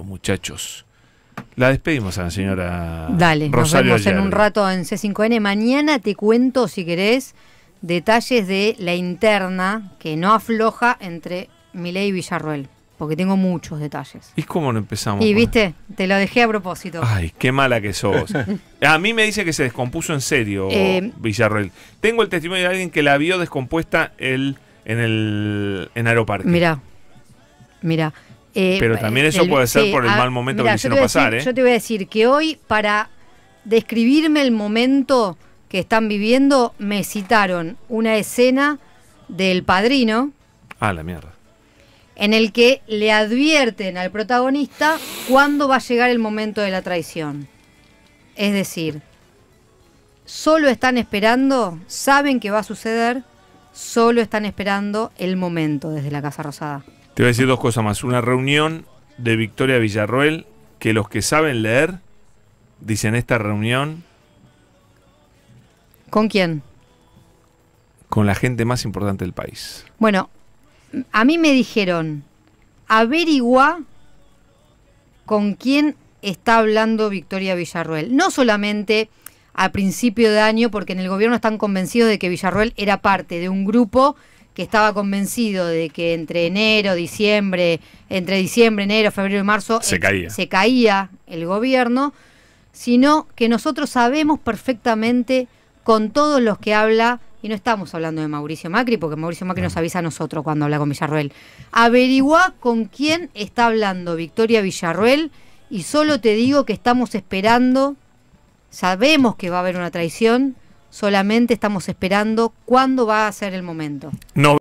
muchachos. La despedimos a la señora Dale, nos vemos en un rato en C5N. Mañana te cuento, si querés, detalles de la interna que no afloja entre Milei y Villarroel. Porque tengo muchos detalles. ¿Y cómo no empezamos? Y viste, te lo dejé a propósito. Ay, qué mala que sos. a mí me dice que se descompuso en serio eh, Villarroel. Tengo el testimonio de alguien que la vio descompuesta el, en el en Aeroparque. Mira, mira. Eh, Pero eh, también eso puede ser por el mal momento que que quisieron pasar. ¿eh? Yo te voy a decir que hoy, para describirme el momento que están viviendo, me citaron una escena del padrino. Ah, la mierda. En el que le advierten al protagonista cuándo va a llegar el momento de la traición. Es decir, solo están esperando, saben que va a suceder, solo están esperando el momento desde la Casa Rosada. Te voy a decir dos cosas más. Una reunión de Victoria Villarroel, que los que saben leer dicen esta reunión. ¿Con quién? Con la gente más importante del país. Bueno, a mí me dijeron, averigua con quién está hablando Victoria Villarroel. No solamente a principio de año, porque en el gobierno están convencidos de que Villarroel era parte de un grupo que estaba convencido de que entre enero, diciembre, entre diciembre, enero, febrero y marzo se, caía. se caía el gobierno, sino que nosotros sabemos perfectamente con todos los que habla, y no estamos hablando de Mauricio Macri, porque Mauricio Macri nos avisa a nosotros cuando habla con Villarruel, averigua con quién está hablando Victoria Villarruel y solo te digo que estamos esperando, sabemos que va a haber una traición, solamente estamos esperando cuándo va a ser el momento. No.